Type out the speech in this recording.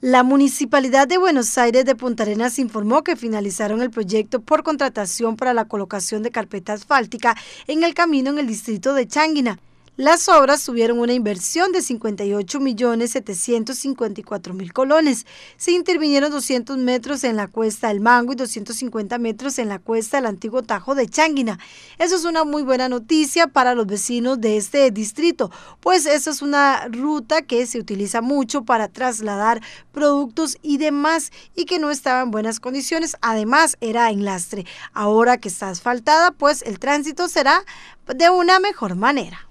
La Municipalidad de Buenos Aires de Punta Arenas informó que finalizaron el proyecto por contratación para la colocación de carpeta asfáltica en el camino en el distrito de Changuina. Las obras tuvieron una inversión de 58.754.000 colones. Se intervinieron 200 metros en la cuesta del Mango y 250 metros en la cuesta del antiguo Tajo de Changuina. Eso es una muy buena noticia para los vecinos de este distrito, pues esa es una ruta que se utiliza mucho para trasladar productos y demás y que no estaba en buenas condiciones. Además, era en lastre. Ahora que está asfaltada, pues el tránsito será de una mejor manera.